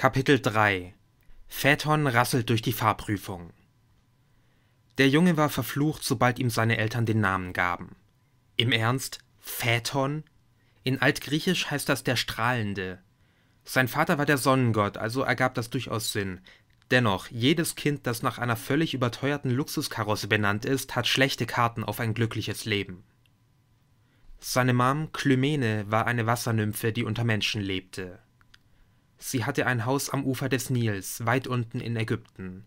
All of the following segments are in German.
Kapitel 3 Phaeton rasselt durch die Fahrprüfung. Der Junge war verflucht, sobald ihm seine Eltern den Namen gaben. Im Ernst? Phaeton? In Altgriechisch heißt das der Strahlende. Sein Vater war der Sonnengott, also ergab das durchaus Sinn. Dennoch, jedes Kind, das nach einer völlig überteuerten Luxuskarosse benannt ist, hat schlechte Karten auf ein glückliches Leben. Seine Mom, Klymene, war eine Wassernymphe, die unter Menschen lebte. Sie hatte ein Haus am Ufer des Nils, weit unten in Ägypten.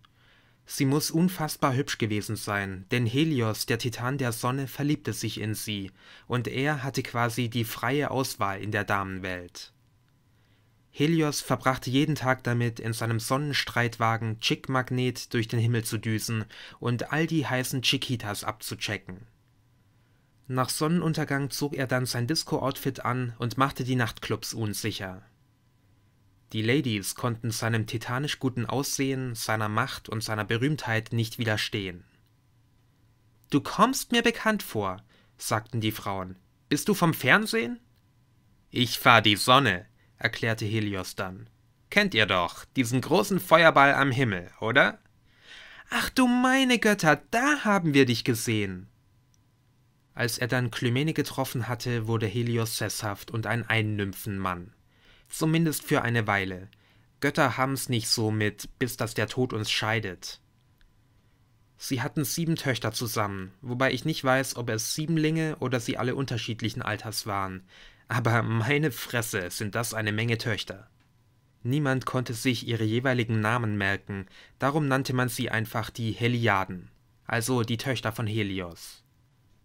Sie muss unfassbar hübsch gewesen sein, denn Helios, der Titan der Sonne, verliebte sich in sie, und er hatte quasi die freie Auswahl in der Damenwelt. Helios verbrachte jeden Tag damit, in seinem Sonnenstreitwagen Chick Magnet durch den Himmel zu düsen und all die heißen Chiquitas abzuchecken. Nach Sonnenuntergang zog er dann sein Disco-Outfit an und machte die Nachtclubs unsicher. Die Ladies konnten seinem titanisch guten Aussehen, seiner Macht und seiner Berühmtheit nicht widerstehen. Du kommst mir bekannt vor, sagten die Frauen. Bist du vom Fernsehen? Ich fahr die Sonne, erklärte Helios dann. Kennt ihr doch, diesen großen Feuerball am Himmel, oder? Ach du meine Götter, da haben wir dich gesehen. Als er dann Klymene getroffen hatte, wurde Helios sesshaft und ein Einnymphenmann. Zumindest für eine Weile. Götter haben's nicht so mit, bis dass der Tod uns scheidet. Sie hatten sieben Töchter zusammen, wobei ich nicht weiß, ob es Siebenlinge oder sie alle unterschiedlichen Alters waren. Aber meine Fresse, sind das eine Menge Töchter. Niemand konnte sich ihre jeweiligen Namen merken, darum nannte man sie einfach die Heliaden, also die Töchter von Helios.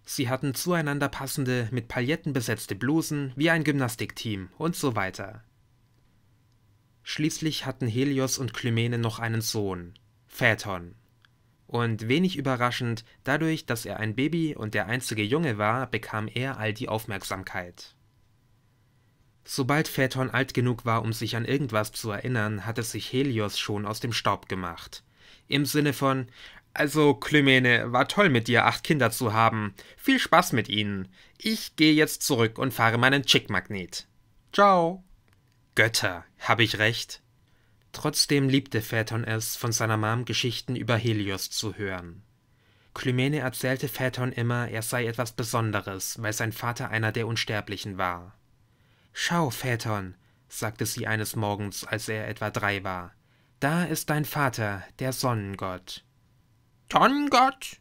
Sie hatten zueinander passende, mit Pailletten besetzte Blusen, wie ein Gymnastikteam und so weiter. Schließlich hatten Helios und Klymene noch einen Sohn, Phaeton. Und wenig überraschend, dadurch, dass er ein Baby und der einzige Junge war, bekam er all die Aufmerksamkeit. Sobald Phaeton alt genug war, um sich an irgendwas zu erinnern, hatte sich Helios schon aus dem Staub gemacht. Im Sinne von, also, Klymene, war toll mit dir, acht Kinder zu haben. Viel Spaß mit ihnen. Ich gehe jetzt zurück und fahre meinen Chick-Magnet. Ciao. Götter, habe ich recht? Trotzdem liebte Phaeton es, von seiner Mom Geschichten über Helios zu hören. Klymene erzählte Phaeton immer, er sei etwas Besonderes, weil sein Vater einer der Unsterblichen war. Schau, Phaeton, sagte sie eines Morgens, als er etwa drei war, da ist dein Vater, der Sonnengott. Tonnengott?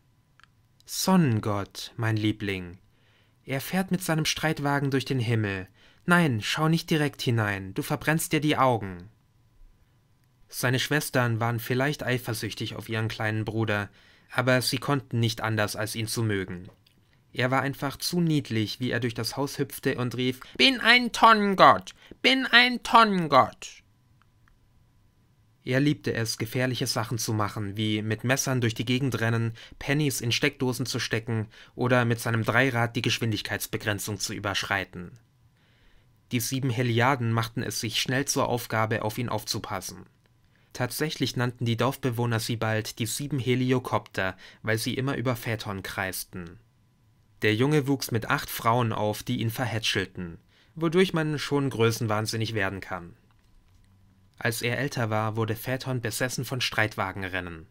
Sonnengott, mein Liebling. Er fährt mit seinem Streitwagen durch den Himmel, Nein, schau nicht direkt hinein, du verbrennst dir die Augen. Seine Schwestern waren vielleicht eifersüchtig auf ihren kleinen Bruder, aber sie konnten nicht anders, als ihn zu mögen. Er war einfach zu niedlich, wie er durch das Haus hüpfte und rief Bin ein Tonnengott. Bin ein Tonnengott. Er liebte es, gefährliche Sachen zu machen, wie mit Messern durch die Gegend rennen, Pennies in Steckdosen zu stecken oder mit seinem Dreirad die Geschwindigkeitsbegrenzung zu überschreiten. Die sieben Heliaden machten es sich schnell zur Aufgabe, auf ihn aufzupassen. Tatsächlich nannten die Dorfbewohner sie bald die sieben Heliokopter, weil sie immer über Phaeton kreisten. Der Junge wuchs mit acht Frauen auf, die ihn verhätschelten, wodurch man schon größenwahnsinnig werden kann. Als er älter war, wurde Phaeton besessen von Streitwagenrennen.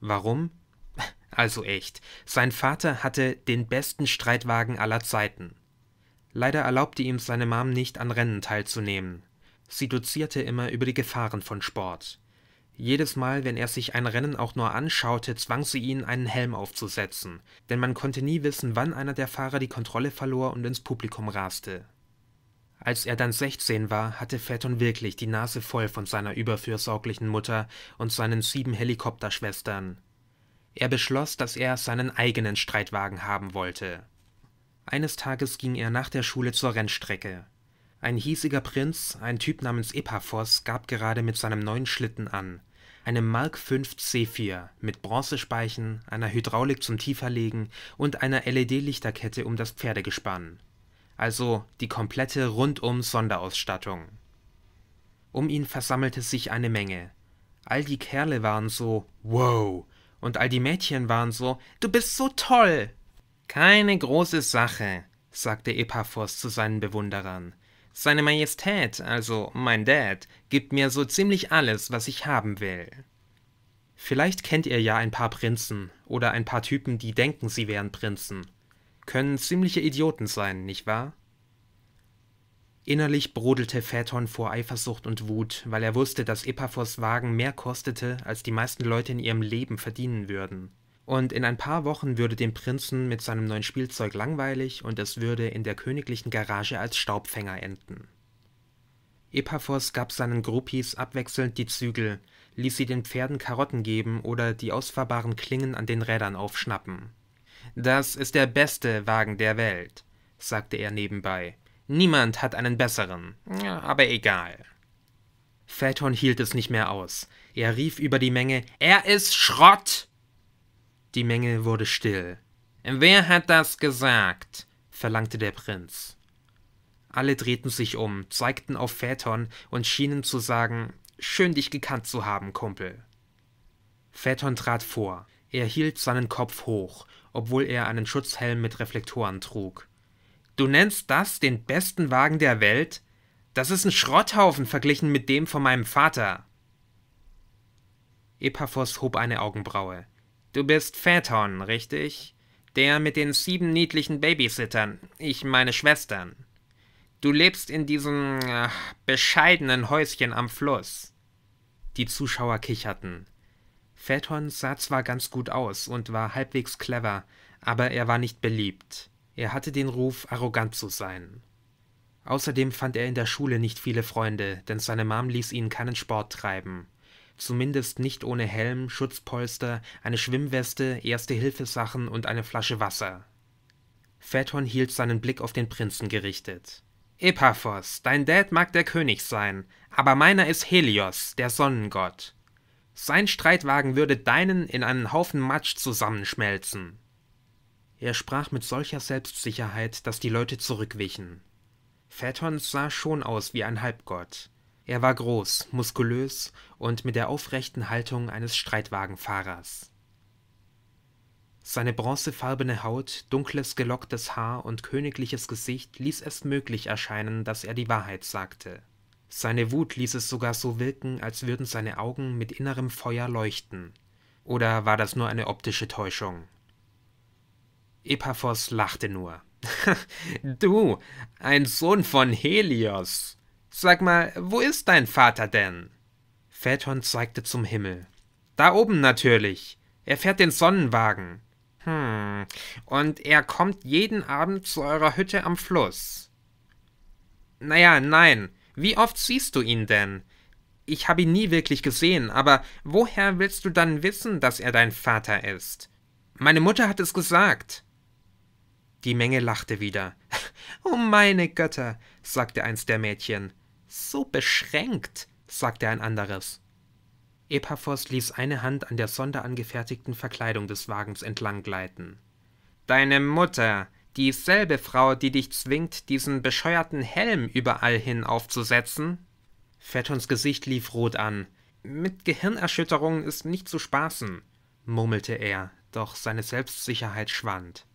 Warum? Also echt, sein Vater hatte den besten Streitwagen aller Zeiten. Leider erlaubte ihm seine Mom nicht, an Rennen teilzunehmen. Sie dozierte immer über die Gefahren von Sport. Jedes Mal, wenn er sich ein Rennen auch nur anschaute, zwang sie ihn, einen Helm aufzusetzen, denn man konnte nie wissen, wann einer der Fahrer die Kontrolle verlor und ins Publikum raste. Als er dann 16 war, hatte Fetton wirklich die Nase voll von seiner überfürsorglichen Mutter und seinen sieben Helikopterschwestern. Er beschloss, dass er seinen eigenen Streitwagen haben wollte. Eines Tages ging er nach der Schule zur Rennstrecke. Ein hiesiger Prinz, ein Typ namens Epaphos, gab gerade mit seinem neuen Schlitten an. Einem Mark V C4 mit Bronzespeichen, einer Hydraulik zum Tieferlegen und einer LED-Lichterkette um das Pferdegespann. Also die komplette Rundum-Sonderausstattung. Um ihn versammelte sich eine Menge. All die Kerle waren so, wow, und all die Mädchen waren so, du bist so toll. Keine große Sache, sagte Epaphos zu seinen Bewunderern. Seine Majestät, also mein Dad, gibt mir so ziemlich alles, was ich haben will. Vielleicht kennt ihr ja ein paar Prinzen oder ein paar Typen, die denken, sie wären Prinzen. Können ziemliche Idioten sein, nicht wahr? Innerlich brodelte Phaeton vor Eifersucht und Wut, weil er wusste, dass Epaphos Wagen mehr kostete, als die meisten Leute in ihrem Leben verdienen würden und in ein paar Wochen würde dem Prinzen mit seinem neuen Spielzeug langweilig und es würde in der königlichen Garage als Staubfänger enden. Epaphos gab seinen Groupies abwechselnd die Zügel, ließ sie den Pferden Karotten geben oder die ausfahrbaren Klingen an den Rädern aufschnappen. Das ist der beste Wagen der Welt, sagte er nebenbei. Niemand hat einen besseren, aber egal. Phaeton hielt es nicht mehr aus. Er rief über die Menge, er ist Schrott! Die Menge wurde still. Wer hat das gesagt? verlangte der Prinz. Alle drehten sich um, zeigten auf Phaeton und schienen zu sagen, schön dich gekannt zu haben, Kumpel. Phaeton trat vor. Er hielt seinen Kopf hoch, obwohl er einen Schutzhelm mit Reflektoren trug. Du nennst das den besten Wagen der Welt? Das ist ein Schrotthaufen verglichen mit dem von meinem Vater. Epaphos hob eine Augenbraue. Du bist Phaethon, richtig? Der mit den sieben niedlichen Babysittern, ich meine Schwestern. Du lebst in diesem äh, bescheidenen Häuschen am Fluss. Die Zuschauer kicherten. Phaethon sah zwar ganz gut aus und war halbwegs clever, aber er war nicht beliebt. Er hatte den Ruf, arrogant zu sein. Außerdem fand er in der Schule nicht viele Freunde, denn seine Mom ließ ihn keinen Sport treiben zumindest nicht ohne Helm, Schutzpolster, eine Schwimmweste, erste hilfesachen und eine Flasche Wasser. Phaethon hielt seinen Blick auf den Prinzen gerichtet. Epaphos, dein Dad mag der König sein, aber meiner ist Helios, der Sonnengott. Sein Streitwagen würde deinen in einen Haufen Matsch zusammenschmelzen. Er sprach mit solcher Selbstsicherheit, dass die Leute zurückwichen. Phaethon sah schon aus wie ein Halbgott. Er war groß, muskulös und mit der aufrechten Haltung eines Streitwagenfahrers. Seine bronzefarbene Haut, dunkles gelocktes Haar und königliches Gesicht ließ es möglich erscheinen, dass er die Wahrheit sagte. Seine Wut ließ es sogar so wirken, als würden seine Augen mit innerem Feuer leuchten. Oder war das nur eine optische Täuschung? Epaphos lachte nur. du, ein Sohn von Helios! Sag mal, wo ist dein Vater denn? Phaeton zeigte zum Himmel. Da oben natürlich. Er fährt den Sonnenwagen. Hm, und er kommt jeden Abend zu eurer Hütte am Fluss. Naja, nein. Wie oft siehst du ihn denn? Ich habe ihn nie wirklich gesehen, aber woher willst du dann wissen, dass er dein Vater ist? Meine Mutter hat es gesagt. Die Menge lachte wieder. oh meine Götter, sagte eins der Mädchen. So beschränkt, sagte ein anderes. Epaphos ließ eine Hand an der sonderangefertigten Verkleidung des Wagens entlanggleiten. Deine Mutter, dieselbe Frau, die dich zwingt, diesen bescheuerten Helm überall hin aufzusetzen? Fettons Gesicht lief rot an. Mit Gehirnerschütterungen ist nicht zu spaßen, murmelte er, doch seine Selbstsicherheit schwand.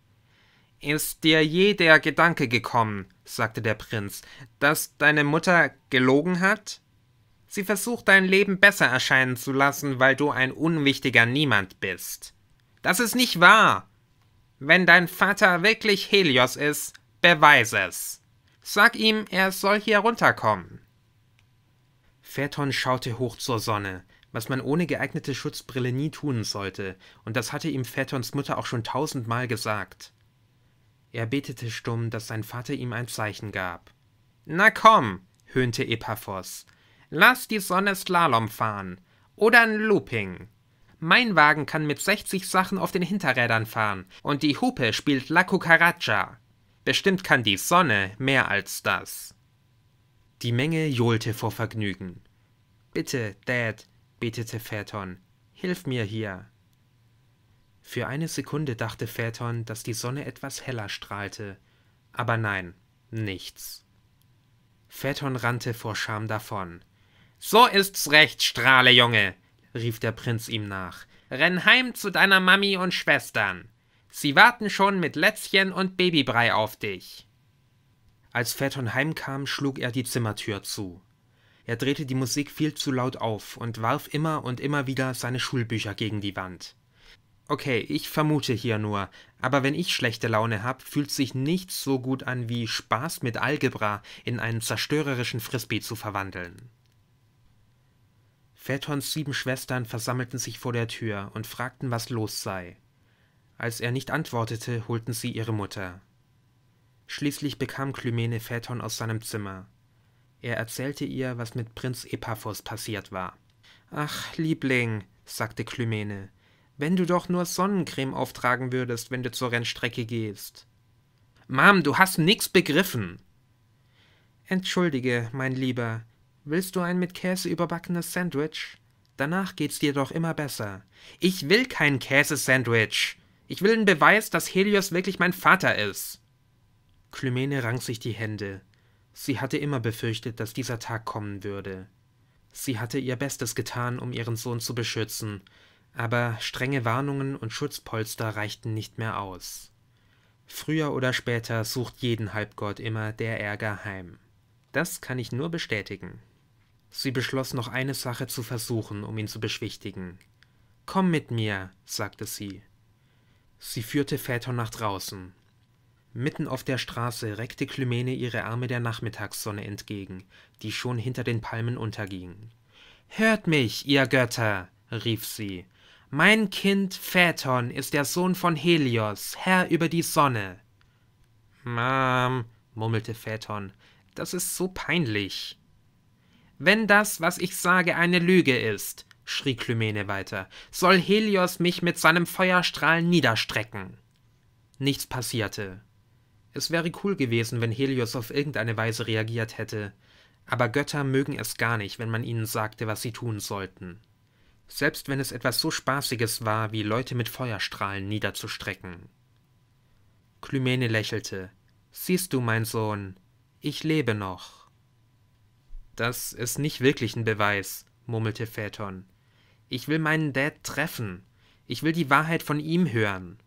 Ist dir je der Gedanke gekommen, sagte der Prinz, dass deine Mutter gelogen hat? Sie versucht dein Leben besser erscheinen zu lassen, weil du ein unwichtiger Niemand bist. Das ist nicht wahr. Wenn dein Vater wirklich Helios ist, beweise es. Sag ihm, er soll hier runterkommen. Phaeton schaute hoch zur Sonne, was man ohne geeignete Schutzbrille nie tun sollte, und das hatte ihm Phaetons Mutter auch schon tausendmal gesagt. Er betete stumm, dass sein Vater ihm ein Zeichen gab. Na komm, höhnte Epaphos, lass die Sonne Slalom fahren oder ein Looping. Mein Wagen kann mit 60 Sachen auf den Hinterrädern fahren und die Hupe spielt La Cucaracha. Bestimmt kann die Sonne mehr als das. Die Menge johlte vor Vergnügen. Bitte, Dad, betete Phaeton, hilf mir hier. Für eine Sekunde dachte Phaeton, dass die Sonne etwas heller strahlte. Aber nein, nichts. Phaeton rannte vor Scham davon. »So ist's recht, Strahle, Junge!« rief der Prinz ihm nach. »Renn heim zu deiner Mami und Schwestern. Sie warten schon mit Lätzchen und Babybrei auf dich.« Als Phaeton heimkam, schlug er die Zimmertür zu. Er drehte die Musik viel zu laut auf und warf immer und immer wieder seine Schulbücher gegen die Wand. Okay, ich vermute hier nur, aber wenn ich schlechte Laune hab, fühlt sich nichts so gut an wie Spaß mit Algebra in einen zerstörerischen Frisbee zu verwandeln. Phaetons sieben Schwestern versammelten sich vor der Tür und fragten, was los sei. Als er nicht antwortete, holten sie ihre Mutter. Schließlich bekam Klymene Phaeton aus seinem Zimmer. Er erzählte ihr, was mit Prinz Epaphos passiert war. Ach, Liebling, sagte Klymene, wenn du doch nur Sonnencreme auftragen würdest, wenn du zur Rennstrecke gehst. Mom, du hast nix begriffen. Entschuldige, mein Lieber. Willst du ein mit Käse überbackenes Sandwich? Danach geht's dir doch immer besser. Ich will kein Käse-Sandwich. Ich will einen Beweis, dass Helios wirklich mein Vater ist. Klymene rang sich die Hände. Sie hatte immer befürchtet, dass dieser Tag kommen würde. Sie hatte ihr Bestes getan, um ihren Sohn zu beschützen, aber strenge Warnungen und Schutzpolster reichten nicht mehr aus. Früher oder später sucht jeden Halbgott immer der Ärger heim. Das kann ich nur bestätigen. Sie beschloss noch eine Sache zu versuchen, um ihn zu beschwichtigen. Komm mit mir, sagte sie. Sie führte Phaeton nach draußen. Mitten auf der Straße reckte Klymene ihre Arme der Nachmittagssonne entgegen, die schon hinter den Palmen unterging. Hört mich, ihr Götter, rief sie, mein Kind Phaeton ist der Sohn von Helios, Herr über die Sonne. Mom, murmelte Phaeton, das ist so peinlich. Wenn das, was ich sage, eine Lüge ist, schrie Klymene weiter, soll Helios mich mit seinem Feuerstrahl niederstrecken. Nichts passierte. Es wäre cool gewesen, wenn Helios auf irgendeine Weise reagiert hätte, aber Götter mögen es gar nicht, wenn man ihnen sagte, was sie tun sollten selbst wenn es etwas so Spaßiges war, wie Leute mit Feuerstrahlen niederzustrecken. Klymene lächelte. Siehst du, mein Sohn, ich lebe noch. Das ist nicht wirklich ein Beweis, murmelte Phaeton. Ich will meinen Dad treffen. Ich will die Wahrheit von ihm hören.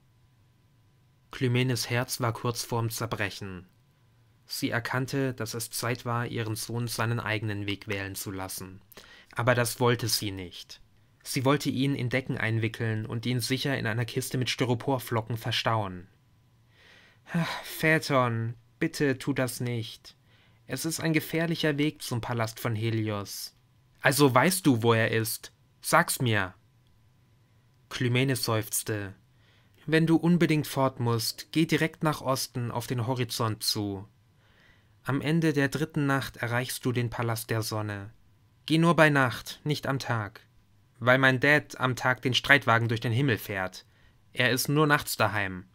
Klymenes Herz war kurz vorm Zerbrechen. Sie erkannte, dass es Zeit war, ihren Sohn seinen eigenen Weg wählen zu lassen. Aber das wollte sie nicht. Sie wollte ihn in Decken einwickeln und ihn sicher in einer Kiste mit Styroporflocken verstauen. Ach, Phaeton, bitte tu das nicht. Es ist ein gefährlicher Weg zum Palast von Helios. Also weißt du, wo er ist. Sag's mir. Klymenes seufzte. Wenn du unbedingt fort musst, geh direkt nach Osten auf den Horizont zu. Am Ende der dritten Nacht erreichst du den Palast der Sonne. Geh nur bei Nacht, nicht am Tag weil mein Dad am Tag den Streitwagen durch den Himmel fährt. Er ist nur nachts daheim.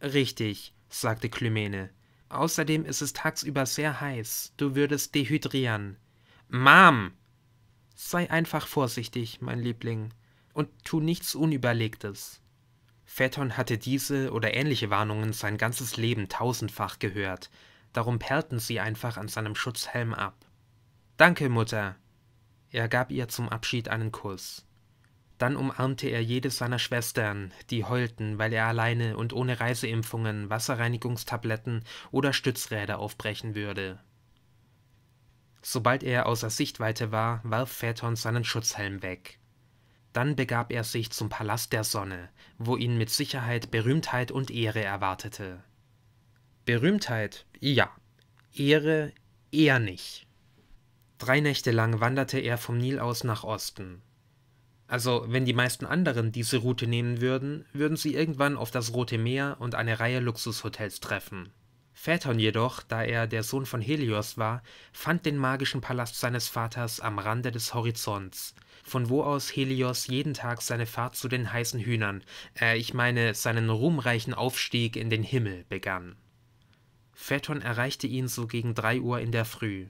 Richtig, sagte Klymene. Außerdem ist es tagsüber sehr heiß. Du würdest dehydrieren. Mom! Sei einfach vorsichtig, mein Liebling, und tu nichts Unüberlegtes. Phaeton hatte diese oder ähnliche Warnungen sein ganzes Leben tausendfach gehört, darum perlten sie einfach an seinem Schutzhelm ab. Danke, Mutter, er gab ihr zum Abschied einen Kuss. Dann umarmte er jede seiner Schwestern, die heulten, weil er alleine und ohne Reiseimpfungen, Wasserreinigungstabletten oder Stützräder aufbrechen würde. Sobald er außer Sichtweite war, warf Phaeton seinen Schutzhelm weg. Dann begab er sich zum Palast der Sonne, wo ihn mit Sicherheit Berühmtheit und Ehre erwartete. Berühmtheit, ja, Ehre eher nicht. Drei Nächte lang wanderte er vom Nil aus nach Osten. Also, wenn die meisten anderen diese Route nehmen würden, würden sie irgendwann auf das Rote Meer und eine Reihe Luxushotels treffen. Phaeton jedoch, da er der Sohn von Helios war, fand den magischen Palast seines Vaters am Rande des Horizonts, von wo aus Helios jeden Tag seine Fahrt zu den heißen Hühnern, äh, ich meine seinen ruhmreichen Aufstieg in den Himmel begann. Phaeton erreichte ihn so gegen drei Uhr in der Früh.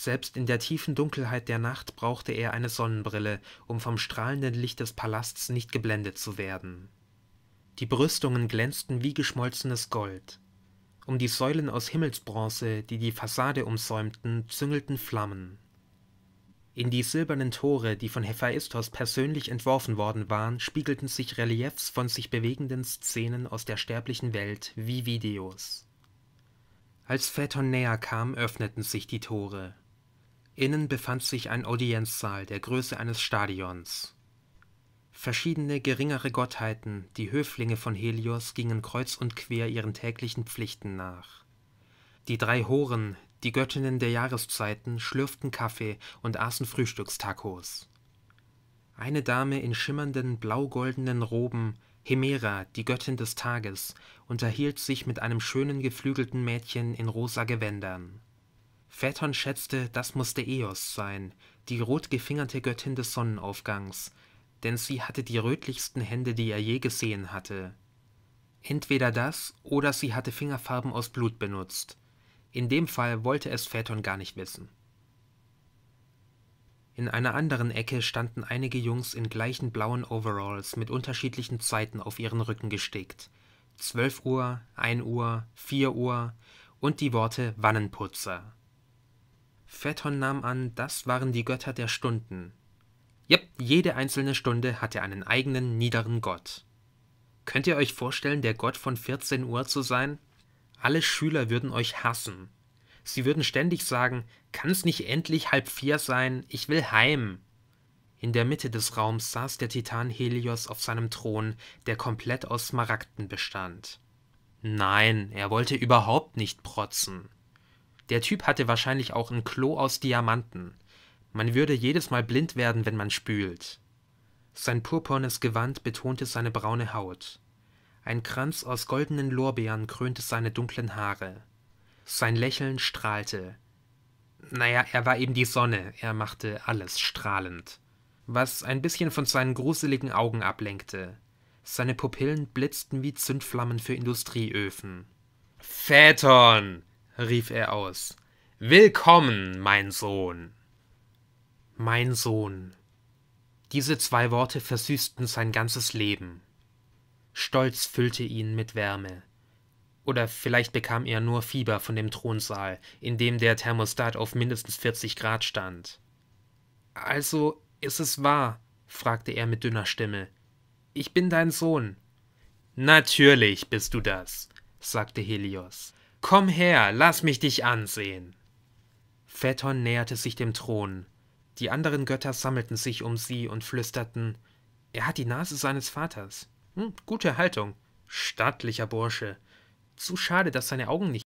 Selbst in der tiefen Dunkelheit der Nacht brauchte er eine Sonnenbrille, um vom strahlenden Licht des Palasts nicht geblendet zu werden. Die Brüstungen glänzten wie geschmolzenes Gold. Um die Säulen aus Himmelsbronze, die die Fassade umsäumten, züngelten Flammen. In die silbernen Tore, die von Hephaistos persönlich entworfen worden waren, spiegelten sich Reliefs von sich bewegenden Szenen aus der sterblichen Welt wie Videos. Als Phaeton näher kam, öffneten sich die Tore. Innen befand sich ein Audienzsaal der Größe eines Stadions. Verschiedene geringere Gottheiten, die Höflinge von Helios, gingen kreuz und quer ihren täglichen Pflichten nach. Die drei Horen, die Göttinnen der Jahreszeiten, schlürften Kaffee und aßen Frühstückstacos. Eine Dame in schimmernden blaugoldenen Roben, Hemera, die Göttin des Tages, unterhielt sich mit einem schönen geflügelten Mädchen in rosa Gewändern. Phaeton schätzte, das musste Eos sein, die rotgefingerte Göttin des Sonnenaufgangs, denn sie hatte die rötlichsten Hände, die er je gesehen hatte. Entweder das, oder sie hatte Fingerfarben aus Blut benutzt. In dem Fall wollte es Phaeton gar nicht wissen. In einer anderen Ecke standen einige Jungs in gleichen blauen Overalls mit unterschiedlichen Zeiten auf ihren Rücken gestickt. Zwölf Uhr, ein Uhr, vier Uhr und die Worte Wannenputzer. Phaethon nahm an, das waren die Götter der Stunden. Jep, jede einzelne Stunde hatte einen eigenen niederen Gott. Könnt ihr euch vorstellen, der Gott von 14 Uhr zu sein? Alle Schüler würden euch hassen. Sie würden ständig sagen, kann's nicht endlich halb vier sein, ich will heim. In der Mitte des Raums saß der Titan Helios auf seinem Thron, der komplett aus Smaragden bestand. Nein, er wollte überhaupt nicht protzen. Der Typ hatte wahrscheinlich auch ein Klo aus Diamanten. Man würde jedes Mal blind werden, wenn man spült. Sein purpurnes Gewand betonte seine braune Haut. Ein Kranz aus goldenen Lorbeeren krönte seine dunklen Haare. Sein Lächeln strahlte. Naja, er war eben die Sonne, er machte alles strahlend. Was ein bisschen von seinen gruseligen Augen ablenkte. Seine Pupillen blitzten wie Zündflammen für Industrieöfen. Phaeton! rief er aus. Willkommen, mein Sohn. Mein Sohn. Diese zwei Worte versüßten sein ganzes Leben. Stolz füllte ihn mit Wärme. Oder vielleicht bekam er nur Fieber von dem Thronsaal, in dem der Thermostat auf mindestens 40 Grad stand. Also ist es wahr? fragte er mit dünner Stimme. Ich bin dein Sohn. Natürlich bist du das, sagte Helios. Komm her, lass mich dich ansehen. Phaethon näherte sich dem Thron. Die anderen Götter sammelten sich um sie und flüsterten Er hat die Nase seines Vaters. Hm, gute Haltung. Stattlicher Bursche. Zu schade, dass seine Augen nicht